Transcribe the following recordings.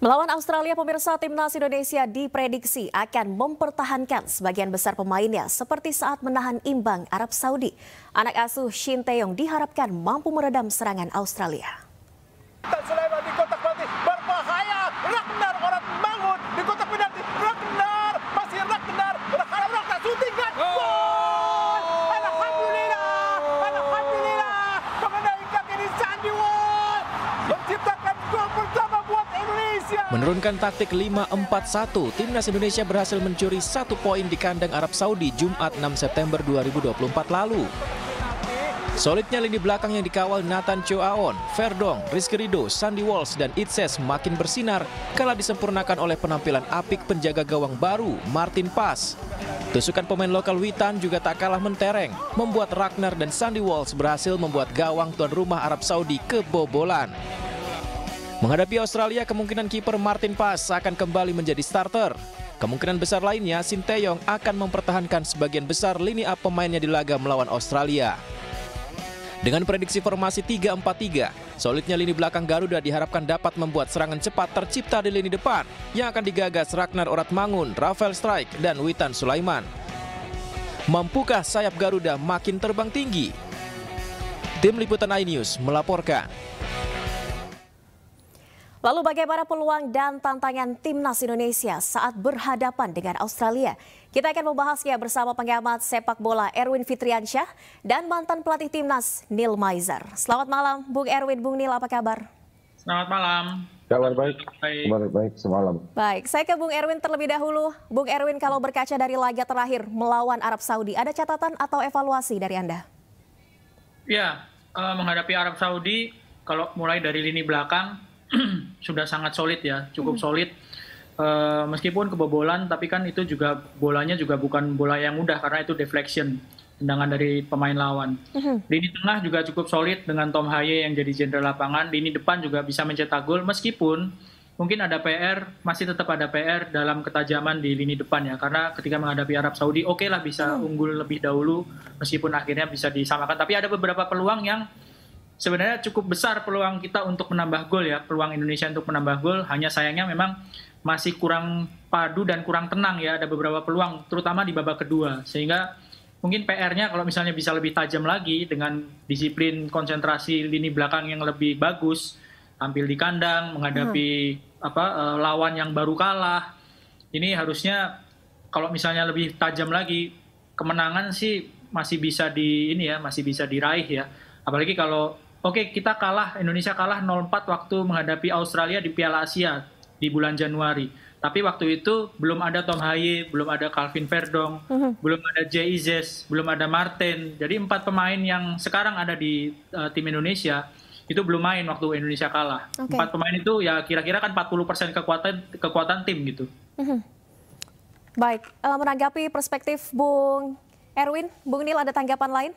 Melawan Australia, pemirsa timnas Indonesia diprediksi akan mempertahankan sebagian besar pemainnya seperti saat menahan imbang Arab Saudi. Anak asuh Shin Taeyong diharapkan mampu meredam serangan Australia. Menurunkan taktik 5-4-1, timnas Indonesia berhasil mencuri satu poin di kandang Arab Saudi Jumat 6 September 2024 lalu. Solidnya lini belakang yang dikawal Nathan Aon, Ferdong, Rizky Rido, Sandy Walsh, dan Itses makin bersinar kala disempurnakan oleh penampilan apik penjaga gawang baru Martin Pas. Tusukan pemain lokal Witan juga tak kalah mentereng, membuat Ragnar dan Sandy Walsh berhasil membuat gawang tuan rumah Arab Saudi kebobolan. Menghadapi Australia, kemungkinan kiper Martin Pass akan kembali menjadi starter. Kemungkinan besar lainnya, Sinteyong akan mempertahankan sebagian besar lini up pemainnya di laga melawan Australia. Dengan prediksi formasi 3-4-3, solidnya lini belakang Garuda diharapkan dapat membuat serangan cepat tercipta di lini depan yang akan digagas Ragnar Oratmangun, Rafael Strike, dan Witan Sulaiman. Mampukah sayap Garuda makin terbang tinggi? Tim Liputan iNews melaporkan. Lalu bagaimana peluang dan tantangan timnas Indonesia saat berhadapan dengan Australia? Kita akan membahasnya bersama pengamat sepak bola Erwin Fitriansyah dan mantan pelatih timnas Nil Maizar. Selamat malam, Bung Erwin, Bung Nil, apa kabar? Selamat malam. Kabar baik. baik. Kabar baik semalam. Baik, saya ke Bung Erwin terlebih dahulu. Bung Erwin, kalau berkaca dari laga terakhir melawan Arab Saudi, ada catatan atau evaluasi dari Anda? Ya, eh, menghadapi Arab Saudi, kalau mulai dari lini belakang, sudah sangat solid ya, cukup hmm. solid. Uh, meskipun kebobolan, tapi kan itu juga bolanya juga bukan bola yang mudah karena itu deflection tendangan dari pemain lawan. Uh-huh. Lini tengah juga cukup solid dengan Tom Haye yang jadi jenderal lapangan. Lini depan juga bisa mencetak gol meskipun mungkin ada PR, masih tetap ada PR dalam ketajaman di lini depan ya. Karena ketika menghadapi Arab Saudi, oke okay lah bisa uh-huh. unggul lebih dahulu meskipun akhirnya bisa disamakan. Tapi ada beberapa peluang yang sebenarnya cukup besar peluang kita untuk menambah gol ya, peluang Indonesia untuk menambah gol. Hanya sayangnya memang masih kurang padu dan kurang tenang ya, ada beberapa peluang terutama di babak kedua. Sehingga mungkin PR-nya kalau misalnya bisa lebih tajam lagi dengan disiplin konsentrasi lini belakang yang lebih bagus, tampil di kandang, menghadapi hmm. apa eh, lawan yang baru kalah. Ini harusnya kalau misalnya lebih tajam lagi kemenangan sih masih bisa di ini ya, masih bisa diraih ya. Apalagi kalau Oke, kita kalah Indonesia kalah 0-4 waktu menghadapi Australia di Piala Asia di bulan Januari. Tapi waktu itu belum ada Tom Haye, belum ada Calvin Verdong, uh-huh. belum ada Jay Izes, belum ada Martin. Jadi empat pemain yang sekarang ada di uh, tim Indonesia itu belum main waktu Indonesia kalah. Okay. Empat pemain itu ya kira-kira kan 40% persen kekuatan kekuatan tim gitu. Uh-huh. Baik, uh, menanggapi perspektif Bung Erwin, Bung Nil ada tanggapan lain?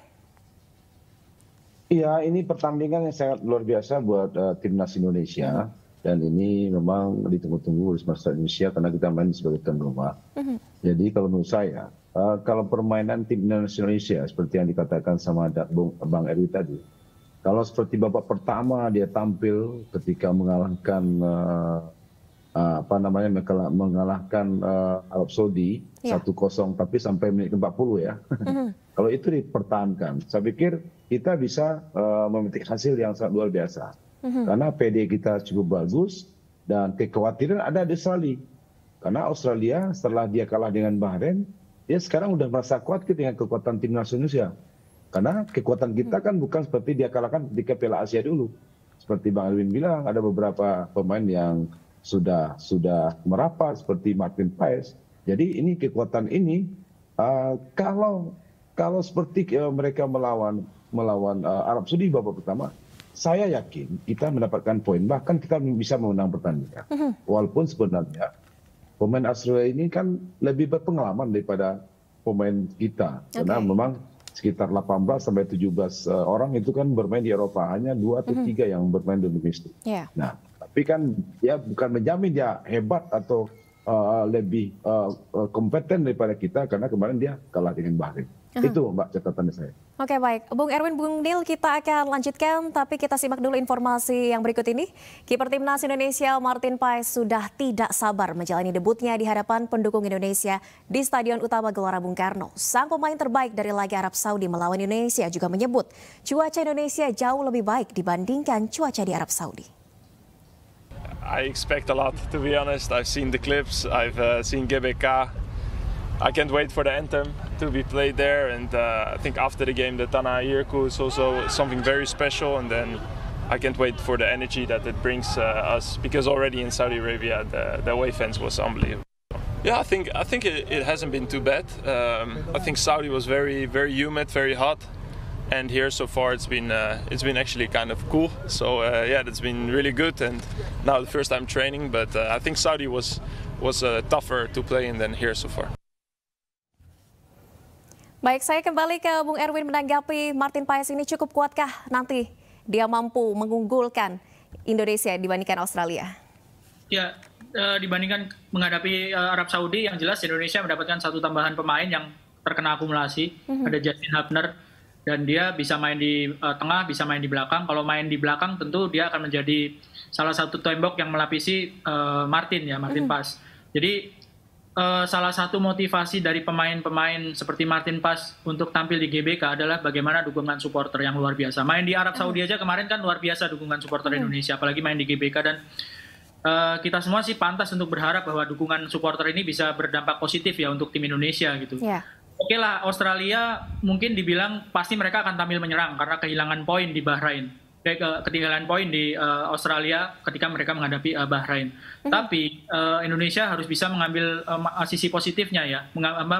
Iya, ini pertandingan yang sangat luar biasa buat uh, timnas Indonesia hmm. dan ini memang ditunggu-tunggu oleh masyarakat Indonesia karena kita main sebagai tuan rumah. Mm-hmm. Jadi kalau menurut saya, uh, kalau permainan timnas Indonesia seperti yang dikatakan sama Bung, Bang Erwi tadi, kalau seperti babak pertama dia tampil ketika mengalahkan eh, Eh, apa namanya mengalahkan uh, Arab Saudi iya. satu 1-0 tapi sampai menit ke-40 ya. Mm-hmm. Kalau itu dipertahankan, saya pikir kita bisa uh, memetik hasil yang sangat luar biasa. Mm-hmm. Karena PD kita cukup bagus dan kekhawatiran ada di Australia. Karena Australia setelah dia kalah dengan Bahrain, dia sekarang sudah merasa kuat dengan kekuatan timnas Indonesia. Karena kekuatan kita kan bukan seperti dia kalahkan di Piala Asia dulu. Seperti Bang Alwin bilang, ada beberapa pemain yang sudah sudah merapat seperti Martin Paes. Jadi ini kekuatan ini uh, kalau kalau seperti uh, mereka melawan melawan uh, Arab Saudi babak pertama, saya yakin kita mendapatkan poin bahkan kita bisa memenang pertandingan. Mhm. Walaupun sebenarnya pemain Australia ini kan lebih berpengalaman daripada pemain kita okay. karena memang sekitar 18 sampai 17 uh, orang itu kan bermain di Eropa hanya dua atau mhm. tiga mm -hmm. yang bermain di domestik. Yeah. Nah, tapi kan ya bukan menjamin dia hebat atau uh, lebih uh, kompeten daripada kita karena kemarin dia kalah dengan Bahrain. Uhum. Itu Mbak catatan saya. Oke baik, Bung Erwin, Bung Nil kita akan lanjutkan tapi kita simak dulu informasi yang berikut ini. Kiper Timnas Indonesia Martin Paes sudah tidak sabar menjalani debutnya di hadapan pendukung Indonesia di Stadion Utama Gelora Bung Karno. Sang pemain terbaik dari laga Arab Saudi melawan Indonesia juga menyebut cuaca Indonesia jauh lebih baik dibandingkan cuaca di Arab Saudi. I expect a lot, to be honest. I've seen the clips, I've uh, seen Gebeka. I can't wait for the anthem to be played there. And uh, I think after the game, the Tana Irku is also something very special. And then I can't wait for the energy that it brings uh, us because already in Saudi Arabia, the, the away fans was unbelievable. Yeah, I think I think it, it hasn't been too bad. Um, I think Saudi was very very humid, very hot. and here so far it's been uh, it's been actually kind of cool. So uh, yeah, it's been really good. And now the first time training, but uh, I think Saudi was was uh, tougher to play in than here so far. Baik, saya kembali ke Bung Erwin menanggapi Martin Paes ini cukup kuatkah nanti dia mampu mengunggulkan Indonesia dibandingkan Australia? Ya, eh, dibandingkan menghadapi eh, Arab Saudi yang jelas Indonesia mendapatkan satu tambahan pemain yang terkena akumulasi. Mm -hmm. Ada Justin Hubner, dan dia bisa main di uh, tengah, bisa main di belakang. Kalau main di belakang tentu dia akan menjadi salah satu tembok yang melapisi uh, Martin ya, Martin mm. Pas. Jadi uh, salah satu motivasi dari pemain-pemain seperti Martin Pas untuk tampil di GBK adalah bagaimana dukungan supporter yang luar biasa. Main di Arab Saudi mm. aja kemarin kan luar biasa dukungan supporter mm. Indonesia, apalagi main di GBK dan Uh, kita semua sih pantas untuk berharap bahwa dukungan supporter ini bisa berdampak positif ya untuk tim Indonesia gitu. Yeah. Oke lah Australia mungkin dibilang pasti mereka akan tampil menyerang karena kehilangan poin di Bahrain kayak ke ketinggalan poin di uh, Australia ketika mereka menghadapi uh, Bahrain. Mm-hmm. Tapi uh, Indonesia harus bisa mengambil uh, sisi positifnya ya,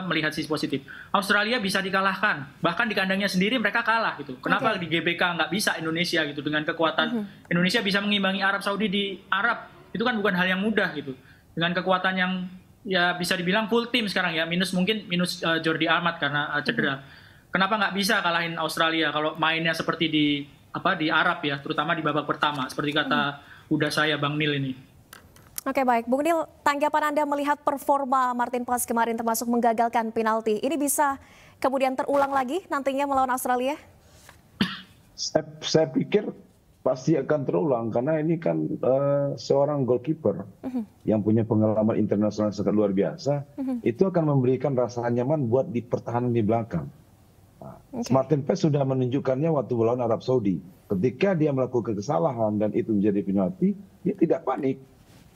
melihat sisi positif. Australia bisa dikalahkan, bahkan di kandangnya sendiri mereka kalah gitu. Kenapa okay. di GBK nggak bisa Indonesia gitu dengan kekuatan mm-hmm. Indonesia bisa mengimbangi Arab Saudi di Arab itu kan bukan hal yang mudah gitu dengan kekuatan yang ya bisa dibilang full tim sekarang ya minus mungkin minus uh, Jordi Amat karena uh, cedera. Hmm. Kenapa nggak bisa kalahin Australia kalau mainnya seperti di apa di Arab ya terutama di babak pertama seperti kata hmm. udah saya Bang Nil ini. Oke baik, Bung Nil, tanggapan Anda melihat performa Martin Plus kemarin termasuk menggagalkan penalti. Ini bisa kemudian terulang lagi nantinya melawan Australia? Saya, saya pikir pasti akan terulang karena ini kan uh, seorang goalkeeper uh-huh. yang punya pengalaman internasional sangat luar biasa uh-huh. itu akan memberikan rasa nyaman buat di pertahanan di belakang. Nah, okay. Martin Pes sudah menunjukkannya waktu melawan Arab Saudi. Ketika dia melakukan kesalahan dan itu menjadi penalti, dia tidak panik.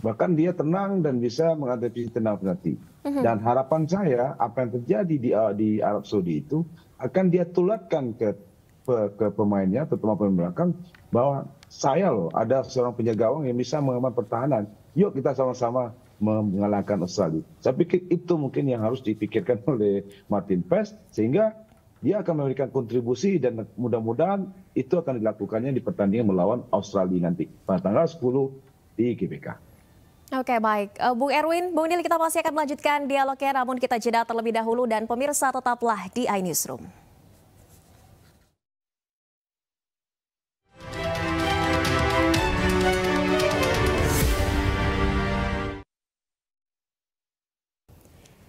Bahkan dia tenang dan bisa menghadapi tenang penalti. Uh-huh. Dan harapan saya apa yang terjadi di, eh, di Arab Saudi itu akan dia tularkan ke ke pemainnya terutama pemain belakang bahwa saya loh ada seorang penjaga gawang yang bisa mengaman pertahanan. Yuk kita sama-sama mengalahkan Australia. Saya pikir itu mungkin yang harus dipikirkan oleh Martin Pes sehingga dia akan memberikan kontribusi dan mudah-mudahan itu akan dilakukannya di pertandingan melawan Australia nanti pada tanggal 10 di GBK. Oke baik, eh, Bung Erwin, Bung Nil kita masih akan melanjutkan dialognya namun kita jeda terlebih dahulu dan pemirsa tetaplah di iNewsroom.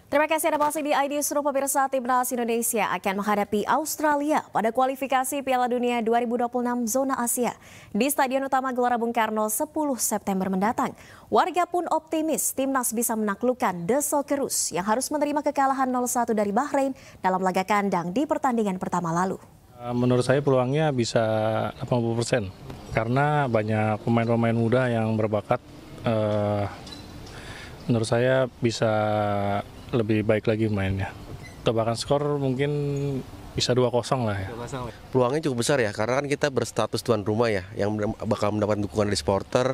Terima kasih Anda masih di ID Suruh Pemirsa Timnas Indonesia akan menghadapi Australia pada kualifikasi Piala Dunia 2026 Zona Asia di Stadion Utama Gelora Bung Karno 10 September mendatang. Warga pun optimis Timnas bisa menaklukkan The Socceroos yang harus menerima kekalahan 0-1 dari Bahrain dalam laga kandang di pertandingan pertama lalu. Eh, menurut saya peluangnya bisa 80% persen karena banyak pemain-pemain muda yang berbakat. Eh, menurut saya bisa lebih baik lagi mainnya. Tebakan skor mungkin bisa 2-0 ya. lah ya. Peluangnya cukup besar ya, karena kan kita berstatus tuan rumah ya, yang bakal mendapat dukungan dari supporter,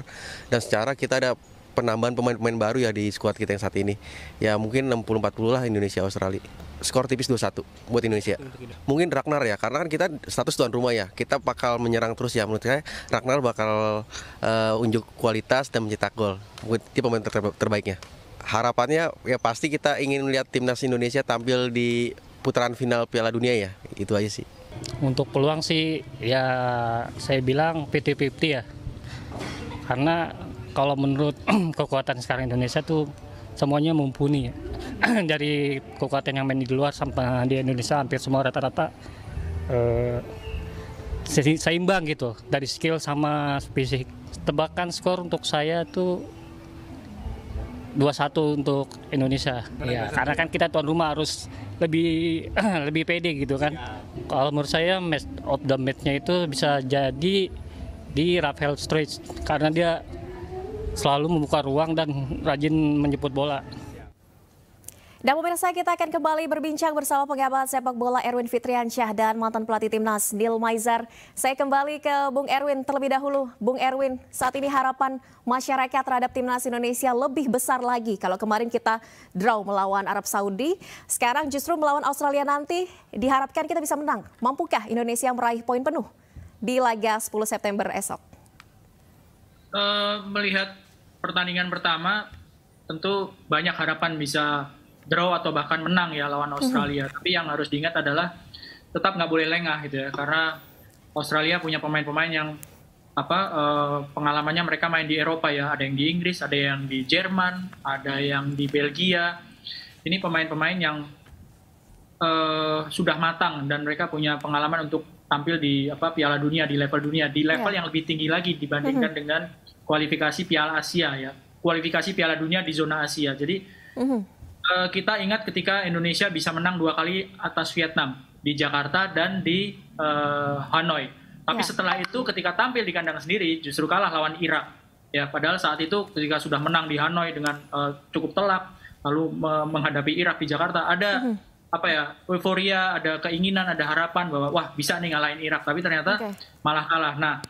dan secara kita ada penambahan pemain-pemain baru ya di skuad kita yang saat ini. Ya mungkin 60-40 lah Indonesia Australia. Skor tipis 2-1 buat Indonesia. Mungkin Ragnar ya, karena kan kita status tuan rumah ya. Kita bakal menyerang terus ya menurut saya. Ragnar bakal uh, unjuk kualitas dan mencetak gol. Mungkin dia pemain ter terbaiknya harapannya ya pasti kita ingin melihat timnas Indonesia tampil di putaran final Piala Dunia ya. Itu aja sih. Untuk peluang sih ya saya bilang 50-50 ya. Karena kalau menurut kekuatan sekarang Indonesia tuh semuanya mumpuni ya. dari kekuatan yang main di luar sampai di Indonesia hampir semua rata-rata eh, seimbang gitu dari skill sama fisik tebakan skor untuk saya tuh 21 satu untuk Indonesia. Ya, karena kan kita tuan rumah harus lebih lebih pede gitu kan. Ya. Kalau menurut saya match of the match-nya itu bisa jadi di Rafael Street karena dia selalu membuka ruang dan rajin menjemput bola. Dan pemirsa kita akan kembali berbincang bersama pengamat sepak bola Erwin Fitriansyah dan mantan pelatih timnas Nil Maizar. Saya kembali ke Bung Erwin terlebih dahulu. Bung Erwin, saat ini harapan masyarakat terhadap timnas Indonesia lebih besar lagi. Kalau kemarin kita draw melawan Arab Saudi, sekarang justru melawan Australia nanti diharapkan kita bisa menang. Mampukah Indonesia meraih poin penuh di laga 10 September esok? Uh, melihat pertandingan pertama, tentu banyak harapan bisa draw atau bahkan menang ya lawan mhm. Australia. Mm-hmm. Tapi yang harus diingat adalah tetap nggak boleh lengah gitu ya karena Australia punya pemain-pemain yang apa uh, pengalamannya mereka main di Eropa ya ada yang di Inggris ada yang di Jerman ada yang di Belgia ini pemain-pemain yang uh, sudah matang dan mereka punya pengalaman untuk tampil di apa Piala Dunia di level dunia di level yeah. yang lebih tinggi lagi dibandingkan mm-hmm. dengan kualifikasi Piala Asia ya kualifikasi Piala Dunia di zona Asia jadi mm-hmm Eh, kita ingat ketika Indonesia bisa menang dua kali atas Vietnam di Jakarta dan di uh, Hanoi. Tapi ya. setelah itu ketika tampil di kandang sendiri justru kalah lawan Irak. Ya, padahal saat itu ketika sudah menang di Hanoi dengan uh, cukup telak lalu me menghadapi Irak di Jakarta ada uh mm-hmm. -huh. apa ya euforia, ada keinginan, ada harapan bahwa wah bisa nih ngalahin Irak, tapi ternyata okay. malah kalah. Nah,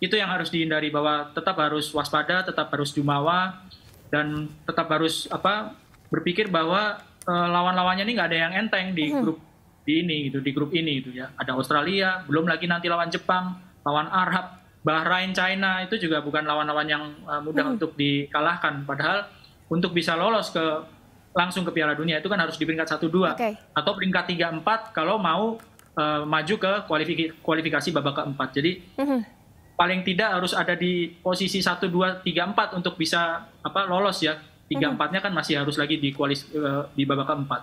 itu yang harus dihindari bahwa tetap harus waspada, tetap harus jumawa dan tetap harus apa berpikir bahwa uh, lawan-lawannya ini nggak ada yang enteng di mm-hmm. grup di ini gitu di grup ini gitu ya ada Australia belum lagi nanti lawan Jepang lawan Arab Bahrain China itu juga bukan lawan-lawan yang uh, mudah hmm. untuk dikalahkan padahal untuk bisa lolos ke langsung ke Piala Dunia itu kan harus di peringkat satu dua okay. atau peringkat tiga empat kalau mau uh, maju ke kualifikasi kualifikasi babak keempat. Jadi hmm. paling tidak harus ada di posisi 1 2 3 4 untuk bisa apa lolos ya tiga empatnya kan masih harus lagi di koalisi uh, eh, di babak keempat.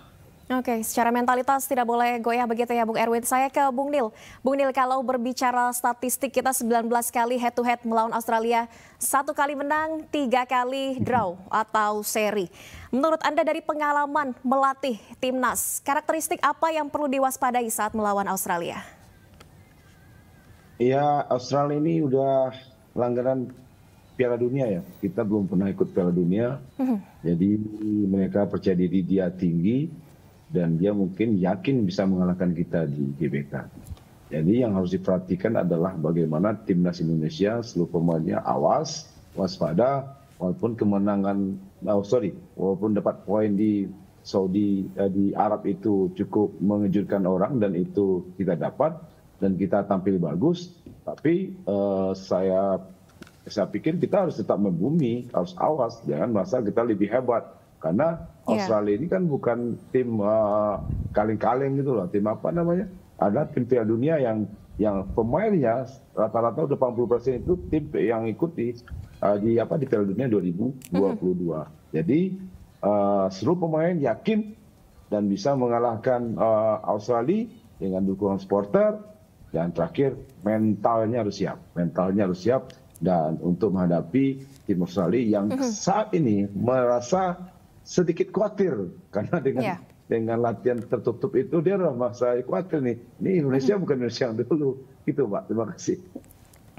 Oke, secara mentalitas tidak boleh goyah begitu ya Bung Erwin. Saya ke Bung Nil. Bung Nil, kalau berbicara statistik kita 19 kali head to head melawan Australia, satu kali menang, tiga kali draw atau seri. Menurut Anda dari pengalaman melatih timnas, karakteristik apa yang perlu diwaspadai saat melawan Australia? Iya, Australia ini udah langganan Piala Dunia ya. Kita belum pernah ikut Piala Dunia. Hmm. Jadi mereka percaya diri dia tinggi dan dia mungkin yakin bisa mengalahkan kita di GBK. Jadi yang harus diperhatikan adalah bagaimana timnas Indonesia seluruh pemainnya awas, waspada, walaupun kemenangan, oh sorry, walaupun dapat poin di Saudi eh, di Arab itu cukup mengejutkan orang dan itu kita dapat dan kita tampil bagus, tapi eh, saya saya pikir kita harus tetap membumi, harus awas, jangan merasa kita lebih hebat. Karena iya. Australia yeah. ini kan bukan tim eh, kaleng-kaleng uh, gitu loh, tim apa namanya? Ada tim Piala Dunia yang yang pemainnya rata-rata udah 80% itu tim yang ikuti uh, di apa di Piala Dunia 2022. Mm-hmm. Jadi uh, seluruh pemain yakin dan bisa mengalahkan uh, Australia dengan dukungan supporter dan terakhir mentalnya harus siap. Mentalnya harus siap dan untuk menghadapi tim Australia yang mhm. saat ini merasa sedikit khawatir karena dengan yeah. dengan latihan tertutup itu dia merasa khawatir nih ini Indonesia mhm. bukan Indonesia yang dulu itu Pak terima kasih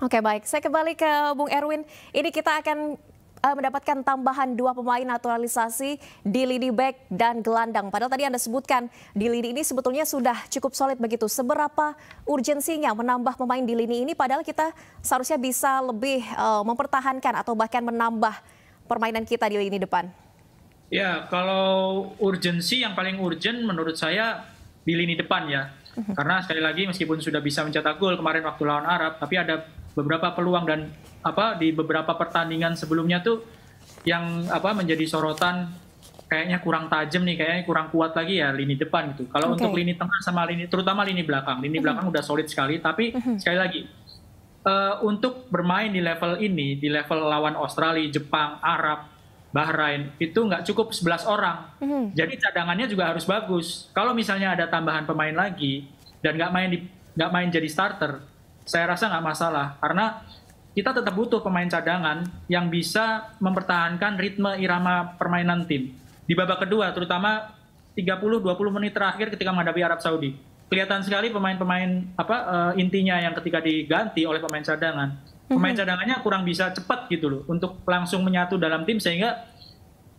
Oke baik, saya kembali ke Bung Erwin. Ini kita akan uh, mendapatkan tambahan dua pemain naturalisasi di lini back dan gelandang. Padahal tadi Anda sebutkan di lini ini sebetulnya sudah cukup solid begitu. Seberapa urgensinya menambah pemain di lini ini padahal kita seharusnya bisa lebih uh, mempertahankan atau bahkan menambah permainan kita di lini depan? Ya, kalau urgensi yang paling urgent menurut saya di lini depan ya. Mhm. Karena sekali lagi meskipun sudah bisa mencetak gol kemarin waktu lawan Arab, tapi ada beberapa peluang dan apa di beberapa pertandingan sebelumnya tuh yang apa menjadi sorotan kayaknya kurang tajam nih, kayaknya kurang kuat lagi ya lini depan gitu. Kalau okay. untuk lini tengah sama lini terutama lini belakang, lini belakang udah solid sekali tapi sekali lagi uh, untuk bermain di level ini, di level lawan Australia, Jepang, Arab, Bahrain, itu nggak cukup 11 orang. Mm -hmm. Jadi cadangannya juga harus bagus. Kalau misalnya ada tambahan pemain lagi dan nggak main nggak main jadi starter, saya rasa nggak masalah karena kita tetap butuh pemain cadangan yang bisa mempertahankan ritme irama permainan tim di babak kedua terutama 30-20 menit terakhir ketika menghadapi Arab Saudi kelihatan sekali pemain-pemain apa uh, intinya yang ketika diganti oleh pemain cadangan pemain mhm. cadangannya kurang bisa cepat gitu loh untuk langsung menyatu dalam tim sehingga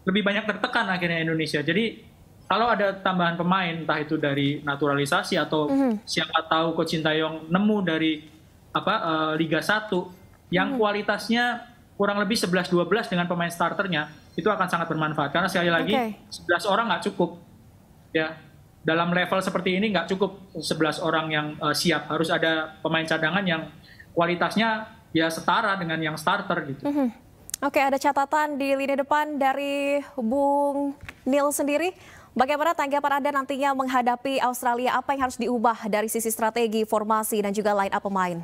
lebih banyak tertekan akhirnya Indonesia jadi kalau ada tambahan pemain entah itu dari naturalisasi atau mm -hmm. siapa tahu coach Sintayong nemu dari apa uh, Liga 1 yang hmm. kualitasnya kurang lebih 11-12 dengan pemain starternya itu akan sangat bermanfaat karena sekali lagi okay. 11 orang nggak cukup ya dalam level seperti ini nggak cukup 11 orang yang uh, siap harus ada pemain cadangan yang kualitasnya ya setara dengan yang starter gitu. Mm -hmm. Oke ada catatan di lini depan dari Bung Nil sendiri. Bagaimana tanggapan Anda nantinya menghadapi Australia? Apa yang harus diubah dari sisi strategi, formasi, dan juga line up pemain?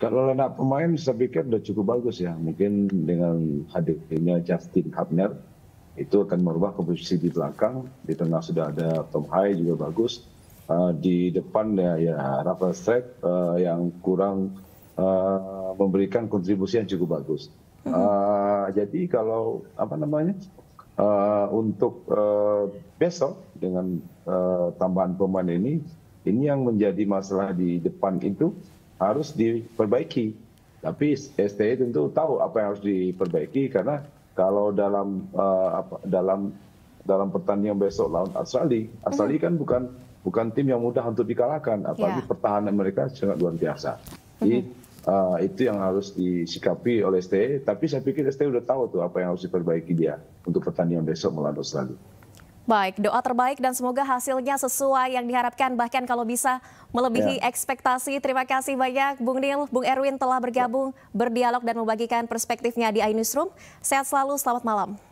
Kalau lineup pemain saya pikir sudah cukup bagus ya. Mungkin dengan hadirnya Justin Hubner itu akan merubah komposisi di belakang. Di tengah sudah ada Tom Hai juga bagus. Uh, di depan ya, ya Rafael Strek uh, yang kurang uh, memberikan kontribusi yang cukup bagus. Uh, hmm. -huh. jadi kalau apa namanya uh, untuk uh, besok dengan uh, tambahan pemain ini, ini yang menjadi masalah di depan itu harus diperbaiki. Tapi STI tentu tahu apa yang harus diperbaiki karena kalau dalam uh, apa, dalam dalam pertandingan besok lawan Australia, Australia mhm. kan bukan bukan tim yang mudah untuk dikalahkan, apalagi yeah. pertahanan mereka sangat luar biasa. Jadi uh, itu yang harus disikapi oleh STE. Tapi saya pikir STE sudah tahu tuh apa yang harus diperbaiki dia untuk pertandingan besok melawan Australia. Baik, doa terbaik dan semoga hasilnya sesuai yang diharapkan bahkan kalau bisa melebihi ya. ekspektasi. Terima kasih banyak Bung Nil, Bung Erwin telah bergabung, berdialog dan membagikan perspektifnya di iNewsroom. Sehat selalu, selamat malam.